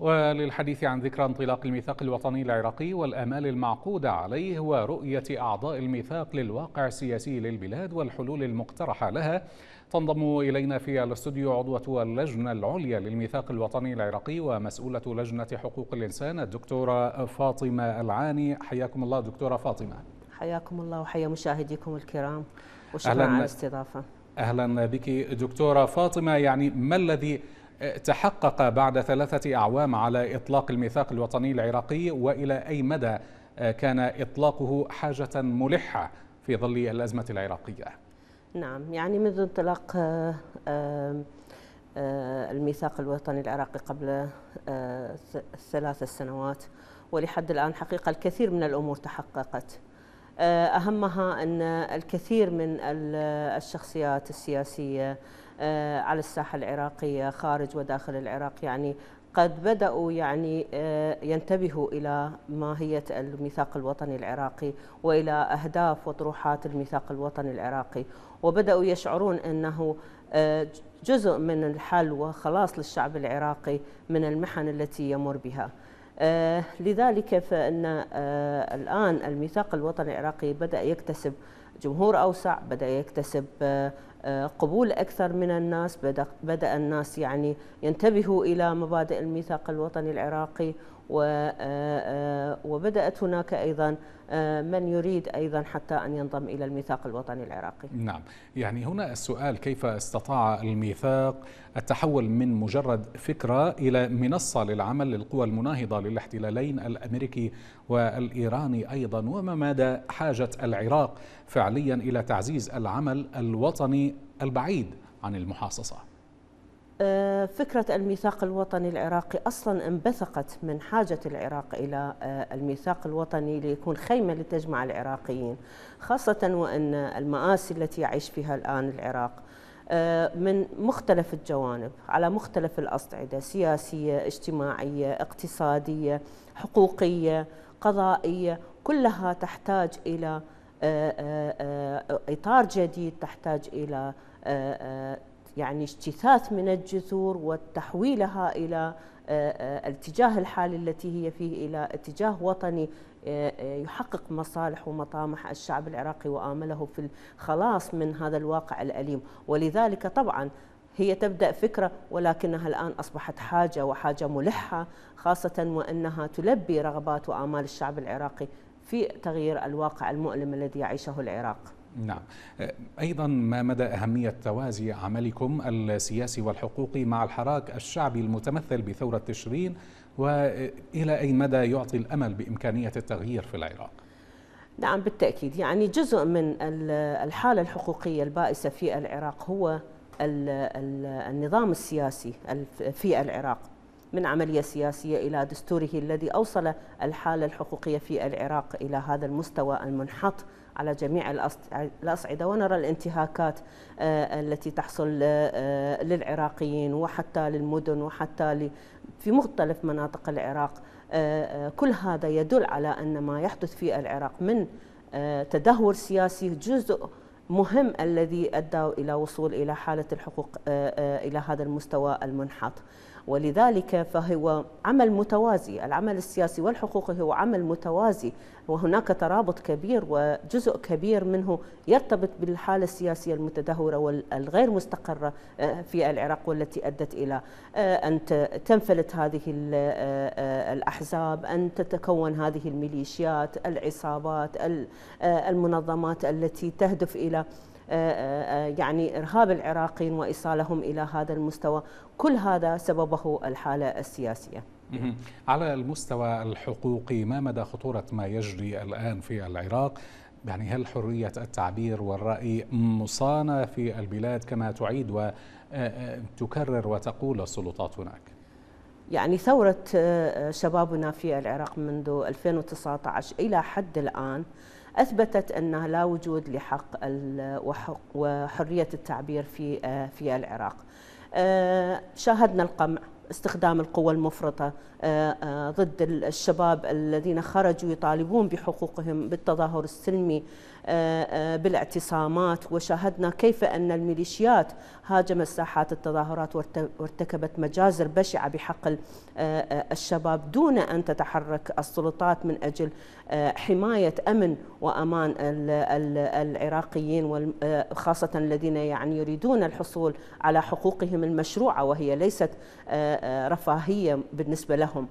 وللحديث عن ذكرى انطلاق الميثاق الوطني العراقي والامال المعقوده عليه ورؤيه اعضاء الميثاق للواقع السياسي للبلاد والحلول المقترحه لها تنضم الينا في الاستوديو عضوه اللجنه العليا للميثاق الوطني العراقي ومسؤوله لجنه حقوق الانسان الدكتوره فاطمه العاني حياكم الله دكتوره فاطمه حياكم الله وحيا مشاهديكم الكرام وشكرا على الاستضافه اهلا بك دكتوره فاطمه يعني ما الذي تحقق بعد ثلاثة أعوام على إطلاق الميثاق الوطني العراقي وإلى أي مدى كان إطلاقه حاجة ملحة في ظل الأزمة العراقية نعم يعني منذ انطلاق آه، آه، الميثاق الوطني العراقي قبل آه، ثلاث سنوات ولحد الآن حقيقة الكثير من الأمور تحققت أهمها أن الكثير من الشخصيات السياسية آه، على الساحه العراقيه خارج وداخل العراق يعني قد بدأوا يعني آه، ينتبهوا إلى ماهية الميثاق الوطني العراقي وإلى أهداف وطروحات الميثاق الوطني العراقي وبدأوا يشعرون أنه آه، جزء من الحل وخلاص للشعب العراقي من المحن التي يمر بها لذلك فإن الآن الميثاق الوطني العراقي بدأ يكتسب جمهور أوسع بدأ يكتسب آه، قبول أكثر من الناس بدأ, الناس يعني ينتبهوا إلى مبادئ الميثاق الوطني العراقي آه، آه، وبدأت هناك أيضا آه، من يريد أيضا حتى أن ينضم إلى الميثاق الوطني العراقي نعم يعني هنا السؤال كيف استطاع الميثاق التحول من مجرد فكرة إلى منصة للعمل للقوى المناهضة للاحتلالين الأمريكي والإيراني أيضا وما مدى حاجة العراق فعليا إلى تعزيز العمل الوطني البعيد عن المحاصصة آه، فكرة الميثاق الوطني العراقي أصلا انبثقت من حاجة العراق إلى آه، الميثاق الوطني ليكون خيمة لتجمع العراقيين خاصة وأن المآسي التي يعيش فيها الآن العراق آه، من مختلف الجوانب على مختلف الأصعدة سياسية اجتماعية اقتصادية حقوقية قضائية كلها تحتاج إلى إطار جديد تحتاج إلى يعني اجتثاث من الجذور وتحويلها إلى آه، آه، الاتجاه الحالي التي هي فيه إلى اتجاه وطني آه، يحقق مصالح ومطامح الشعب العراقي وآمله في الخلاص من هذا الواقع الأليم ولذلك طبعا هي تبدأ فكرة ولكنها الآن أصبحت حاجة وحاجة ملحة خاصة وأنها تلبي رغبات وآمال الشعب العراقي في تغيير الواقع المؤلم الذي يعيشه العراق نعم أه، أيضا ما مدى أهمية توازي عملكم السياسي والحقوقي مع الحراك الشعبي المتمثل بثورة تشرين وإلى أي مدى يعطي الأمل بإمكانية التغيير في العراق؟ نعم بالتأكيد يعني جزء من الحالة الحقوقية البائسة في العراق هو النظام السياسي في العراق من عملية سياسية إلى دستوره الذي أوصل الحالة الحقوقية في العراق إلى هذا المستوى المنحط على جميع الأصعدة ونرى الانتهاكات آه، التي تحصل آه، آه، للعراقيين وحتى للمدن وحتى في مختلف مناطق العراق كل هذا يدل على أن ما يحدث في العراق من تدهور سياسي جزء مهم الذي أدى إلى وصول إلى حالة الحقوق إلى هذا المستوى المنحط ولذلك فهو عمل متوازي العمل السياسي والحقوقي هو عمل متوازي وهناك ترابط كبير وجزء كبير منه يرتبط بالحالة السياسية المتدهورة والغير مستقرة آه، في العراق والتي أدت إلى آه، أن تنفلت هذه آه، الأحزاب أن تتكون هذه الميليشيات العصابات المنظمات التي تهدف إلى آه، آه، آه، يعني إرهاب العراقيين وإيصالهم إلى هذا المستوى كل هذا سببه الحالة السياسية على المستوى الحقوقي ما مدى خطورة ما يجري الآن في العراق يعني هل حرية التعبير والرأي مصانة في البلاد كما تعيد وتكرر وتقول السلطات هناك؟ يعني ثورة شبابنا في العراق منذ 2019 إلى حد الآن أثبتت أن لا وجود لحق وحرية التعبير في آه، في العراق آه، شاهدنا القمع استخدام القوى المفرطة آه، ضد الشباب الذين خرجوا يطالبون بحقوقهم بالتظاهر السلمي بالاعتصامات وشاهدنا كيف أن الميليشيات هاجمت ساحات التظاهرات وارتكبت مجازر بشعة بحق آه، الشباب دون أن تتحرك السلطات من أجل آه، حماية أمن وأمان العراقيين آه، خاصة الذين يعني يريدون الحصول على حقوقهم المشروعة وهي ليست رفاهية بالنسبة لهم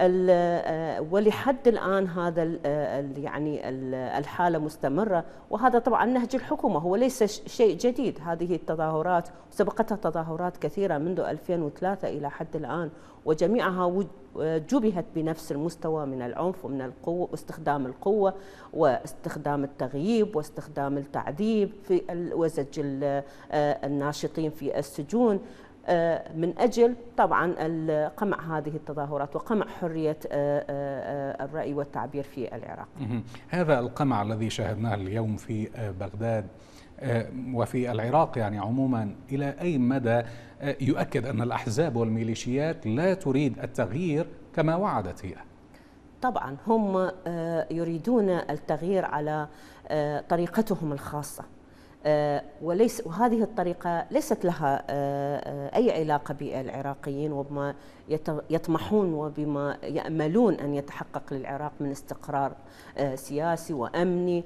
آه، ولحد الان هذا آه، يعني الحاله مستمره وهذا طبعا نهج الحكومه هو ليس شيء جديد هذه التظاهرات سبقتها تظاهرات كثيره منذ 2003 الى حد الان وجميعها آه، جبهت بنفس المستوى من العنف ومن القوة واستخدام القوة واستخدام التغييب واستخدام التعذيب في وزج الناشطين في السجون آه، من أجل طبعا قمع هذه التظاهرات وقمع حرية آه، آه، الرأي والتعبير في العراق هذا القمع الذي شاهدناه اليوم في بغداد وفي العراق يعني عموما إلى أي مدى يؤكد أن الأحزاب والميليشيات لا تريد التغيير كما وعدت هي طبعا هم يريدون التغيير على طريقتهم الخاصه آه، وليس وهذه الطريقة ليست لها آه، آه، أي علاقة بالعراقيين وبما يطمحون وبما يأملون أن يتحقق للعراق من استقرار سياسي وأمني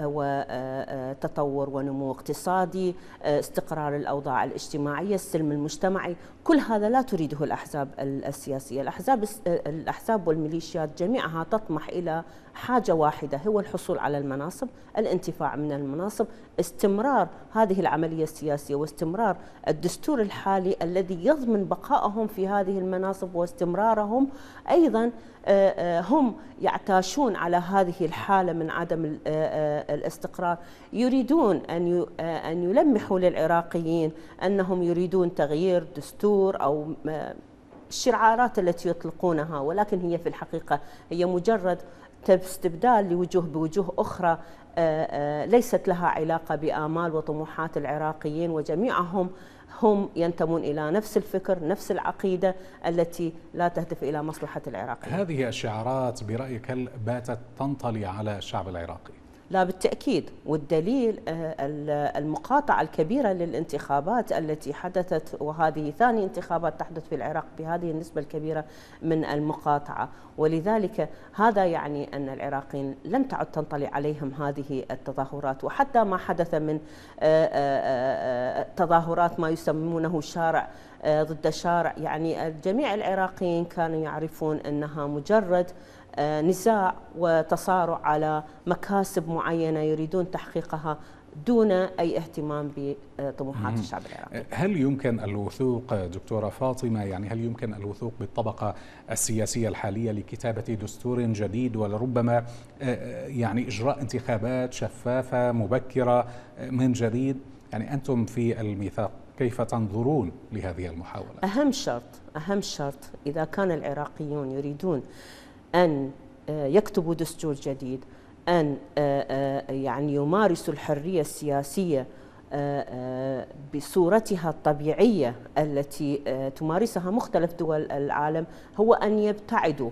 وتطور ونمو اقتصادي استقرار الأوضاع الاجتماعية السلم المجتمعي كل هذا لا تريده الأحزاب السياسية الأحزاب, الأحزاب والميليشيات جميعها تطمح إلى حاجة واحدة هو الحصول على المناصب الانتفاع من المناصب استمرار هذه العملية السياسية واستمرار الدستور الحالي الذي يضمن بقائهم في هذه المناصب واستمرارهم أيضا آه، آه، هم يعتاشون على هذه الحالة من عدم آه، الاستقرار يريدون أن أن يلمحوا للعراقيين أنهم يريدون تغيير دستور أو الشعارات التي يطلقونها ولكن هي في الحقيقة هي مجرد استبدال لوجوه بوجوه أخرى آه، آه، ليست لها علاقة بآمال وطموحات العراقيين وجميعهم هم ينتمون إلى نفس الفكر نفس العقيدة التي لا تهدف إلى مصلحة العراقيين هذه الشعارات برأيك هل باتت تنطلي على الشعب العراقي؟ لا بالتأكيد والدليل آه، المقاطعة الكبيرة للانتخابات التي حدثت وهذه ثاني انتخابات تحدث في العراق بهذه النسبة الكبيرة من المقاطعة ولذلك هذا يعني أن العراقيين لم تعد تنطلي عليهم هذه التظاهرات وحتى ما حدث من آه، آه، تظاهرات ما يسمونه شارع ضد شارع يعني جميع العراقيين كانوا يعرفون أنها مجرد آه، نزاع وتصارع على مكاسب معينه يريدون تحقيقها دون اي اهتمام بطموحات الشعب العراقي. آه، هل يمكن الوثوق آه، دكتوره فاطمه يعني هل يمكن الوثوق بالطبقه السياسيه الحاليه لكتابه دستور جديد ولربما يعني اجراء انتخابات شفافه مبكره من جديد؟ يعني انتم في الميثاق كيف تنظرون لهذه المحاوله؟ اهم شرط اهم شرط اذا كان العراقيون يريدون أن آه، يكتبوا دستور جديد أن آه، آه، يعني يمارسوا الحرية السياسية بصورتها الطبيعية التي تمارسها مختلف دول العالم هو أن يبتعدوا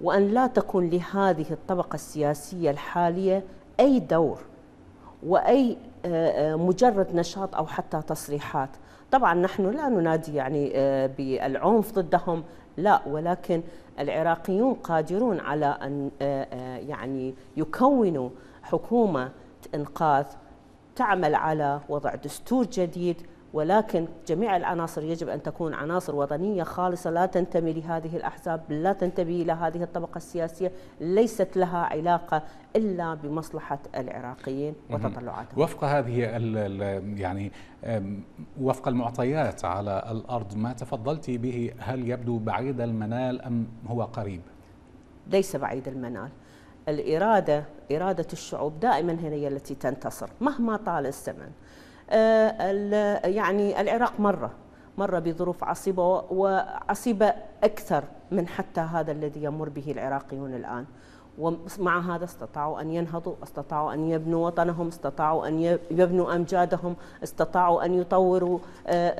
وأن لا تكون لهذه الطبقة السياسية الحالية أي دور وأي مجرد نشاط أو حتى تصريحات طبعا نحن لا ننادي يعني بالعنف ضدهم لا ولكن العراقيون قادرون على أن آه، آه، يعني يكونوا حكومة إنقاذ تعمل على وضع دستور جديد ولكن جميع العناصر يجب أن تكون عناصر وطنية خالصة لا تنتمي لهذه الأحزاب لا تنتمي إلى هذه الطبقة السياسية ليست لها علاقة إلا بمصلحة العراقيين وتطلعاتهم وفق هذه ال يعني وفق المعطيات على الأرض ما تفضلتي به هل يبدو بعيد المنال أم هو قريب؟ ليس بعيد المنال الإرادة إرادة الشعوب دائما هي التي تنتصر مهما طال الزمن آه، يعني العراق مره مر بظروف عصيبة وعصيبة أكثر من حتى هذا الذي يمر به العراقيون الآن ومع هذا استطاعوا أن ينهضوا استطاعوا أن يبنوا وطنهم استطاعوا أن يبنوا أمجادهم استطاعوا أن يطوروا آه،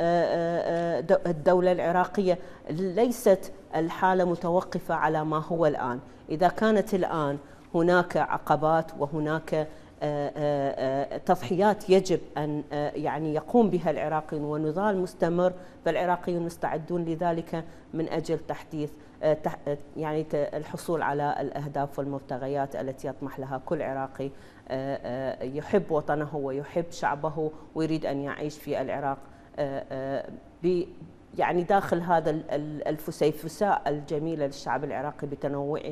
آه، الدولة العراقية ليست الحالة متوقفة على ما هو الآن إذا كانت الآن هناك عقبات وهناك آه، آه، آه، تضحيات يجب ان يعني يقوم بها العراقيون ونضال مستمر فالعراقيون مستعدون لذلك من اجل تحديث يعني الحصول على الاهداف والمبتغيات التي يطمح لها كل عراقي يحب وطنه ويحب شعبه ويريد ان يعيش في العراق يعني داخل هذا الفسيفساء الجميلة للشعب العراقي بتنوعه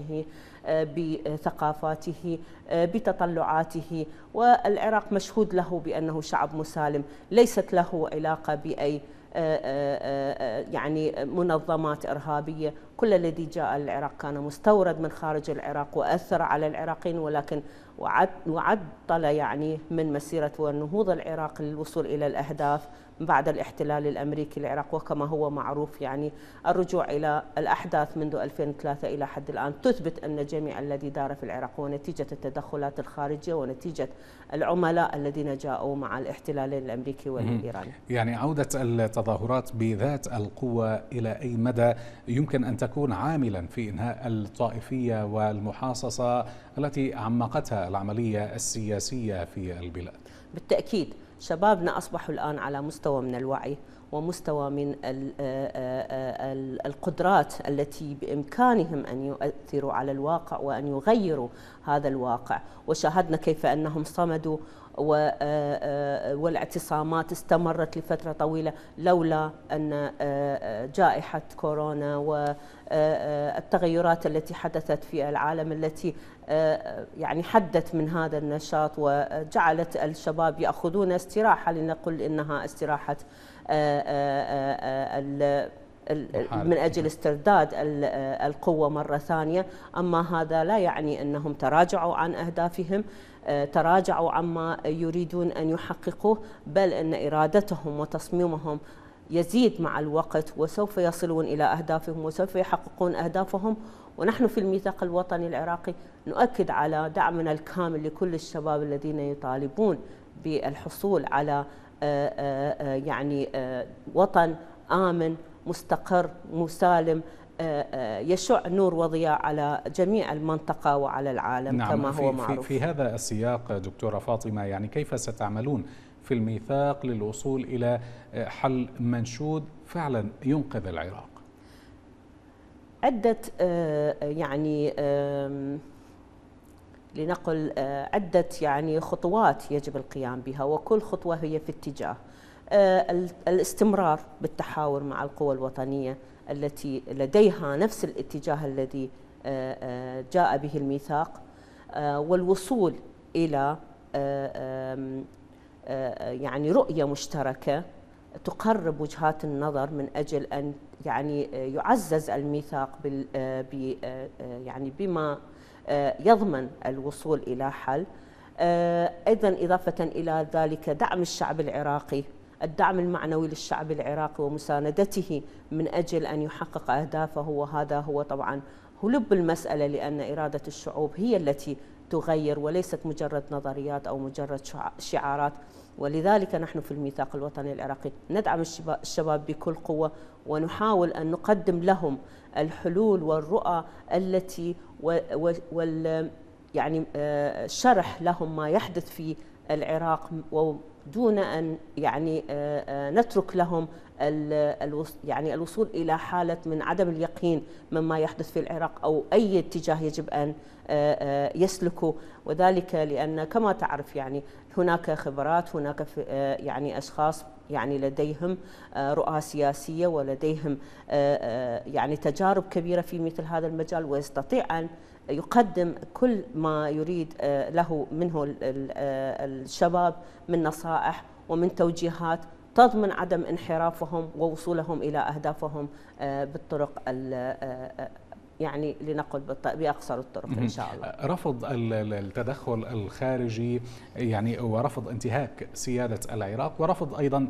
آه، بثقافاته آه، بتطلعاته والعراق مشهود له بأنه شعب مسالم ليست له علاقة بأي آه، يعني منظمات إرهابية كل الذي جاء العراق كان مستورد من خارج العراق وأثر على العراقيين ولكن وعد وعطل يعني من مسيرة والنهوض العراق للوصول إلى الأهداف بعد الاحتلال الأمريكي للعراق وكما هو معروف يعني الرجوع إلى الأحداث منذ 2003 إلى حد الآن تثبت أن جميع الذي دار في العراق هو نتيجة التدخلات الخارجية ونتيجة العملاء الذين جاءوا مع الاحتلال الأمريكي والإيراني يعني عودة التظاهرات بذات القوة إلى أي مدى يمكن أن تكون عاملا في إنهاء الطائفية والمحاصصة التي عمقتها العملية السياسية في البلاد بالتأكيد شبابنا أصبحوا الآن على مستوى من الوعي ومستوى من القدرات التي بإمكانهم أن يؤثروا على الواقع وأن يغيروا هذا الواقع وشاهدنا كيف أنهم صمدوا والاعتصامات استمرت لفترة طويلة لولا أن جائحة كورونا والتغيرات التي حدثت في العالم التي آه، يعني حدت من هذا النشاط وجعلت الشباب ياخذون استراحه لنقل انها استراحه آه، آه، من اجل استرداد القوه مره ثانيه، اما هذا لا يعني انهم تراجعوا عن اهدافهم تراجعوا عما يريدون ان يحققوه بل ان ارادتهم وتصميمهم يزيد مع الوقت وسوف يصلون الى اهدافهم وسوف يحققون اهدافهم ونحن في الميثاق الوطني العراقي نؤكد على دعمنا الكامل لكل الشباب الذين يطالبون بالحصول على آه، آه، آه، يعني وطن آمن مستقر مسالم يشع نور وضياء على جميع المنطقة وعلى العالم نعم كما هو معروف في, في هذا السياق دكتورة فاطمة يعني كيف ستعملون في الميثاق للوصول إلى حل منشود فعلا ينقذ العراق عدة آه، آه، يعني لنقل عدة آه، يعني خطوات يجب القيام بها وكل خطوة هي في اتجاه الاستمرار بالتحاور مع القوى الوطنية التي لديها نفس الاتجاه الذي جاء به الميثاق والوصول إلى يعني رؤية مشتركة تقرب وجهات النظر من اجل ان يعني يعزز الميثاق بال آه، آه، آه، يعني بما يضمن الوصول الى حل ايضا اضافه الى ذلك دعم الشعب العراقي الدعم المعنوي للشعب العراقي ومساندته من اجل ان يحقق اهدافه وهذا هو طبعا هو لب المساله لان اراده الشعوب هي التي تغير وليست مجرد نظريات او مجرد شعارات ولذلك نحن في الميثاق الوطني العراقي ندعم الشباب بكل قوة ونحاول أن نقدم لهم الحلول والرؤى التي وال يعني آه، شرح لهم ما يحدث في العراق ودون أن يعني آه، آه، نترك لهم يعني الوصول إلى حالة من عدم اليقين مما يحدث في العراق أو أي اتجاه يجب أن يسلكه وذلك لأن كما تعرف يعني هناك خبرات هناك يعني أشخاص يعني لديهم رؤى سياسية ولديهم يعني تجارب كبيرة في مثل هذا المجال ويستطيع أن يقدم كل ما يريد له منه الشباب من نصائح ومن توجيهات تضمن عدم انحرافهم ووصولهم الى اهدافهم آه، بالطرق آه، آه، يعني لنقل باقصر الطرق ان شاء الله. رفض التدخل الخارجي يعني ورفض انتهاك سياده العراق ورفض ايضا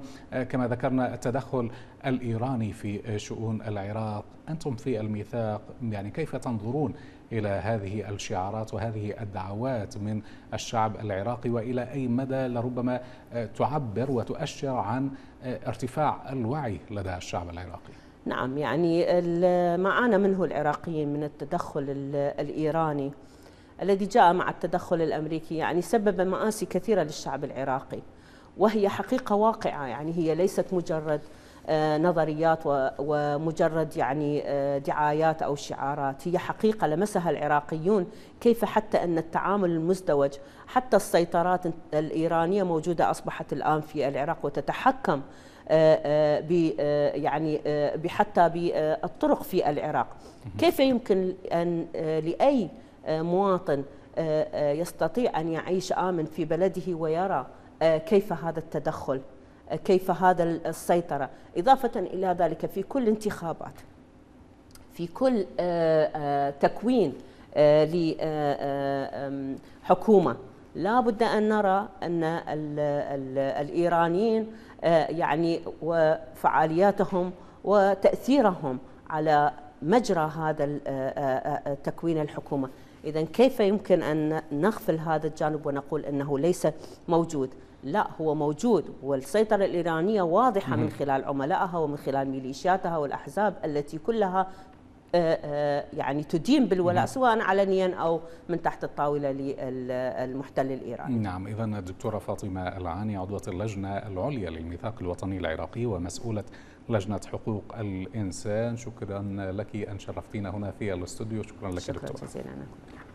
كما ذكرنا التدخل الايراني في شؤون العراق، انتم في الميثاق يعني كيف تنظرون إلى هذه الشعارات وهذه الدعوات من الشعب العراقي وإلى أي مدى لربما آه، تعبر وتؤشر عن آه، ارتفاع الوعي لدى الشعب العراقي نعم يعني ما عانى منه العراقيين من التدخل الإيراني الذي جاء مع التدخل الأمريكي يعني سبب مآسي كثيرة للشعب العراقي وهي حقيقة واقعة يعني هي ليست مجرد آه، نظريات ومجرد يعني آه، دعايات أو شعارات هي حقيقة لمسها العراقيون كيف حتى أن التعامل المزدوج حتى السيطرات الإيرانية موجودة أصبحت الآن في العراق وتتحكم آه، يعني حتى بالطرق في العراق كيف يمكن أن لأي مواطن يستطيع أن يعيش آمن في بلده ويرى كيف هذا التدخل كيف هذا السيطرة إضافة إلى ذلك في كل انتخابات في كل آه، آه، تكوين آه، لحكومة لا بد أن نرى أن الإيرانيين يعني وفعالياتهم وتأثيرهم على مجرى هذا تكوين الحكومة إذا كيف يمكن أن نغفل هذا الجانب ونقول أنه ليس موجود لا هو موجود والسيطرة الإيرانية واضحة من خلال عملائها ومن خلال ميليشياتها والأحزاب التي كلها آه، آه، يعني تدين بالولاء سواء علنيا او من تحت الطاوله للمحتل الايراني. نعم اذا الدكتوره فاطمه العاني عضوه اللجنه العليا للميثاق الوطني العراقي ومسؤوله لجنه حقوق الانسان شكرا لك ان شرفتينا هنا في الاستوديو شكرا لك شكرا دكتوره. شكرا جزيلا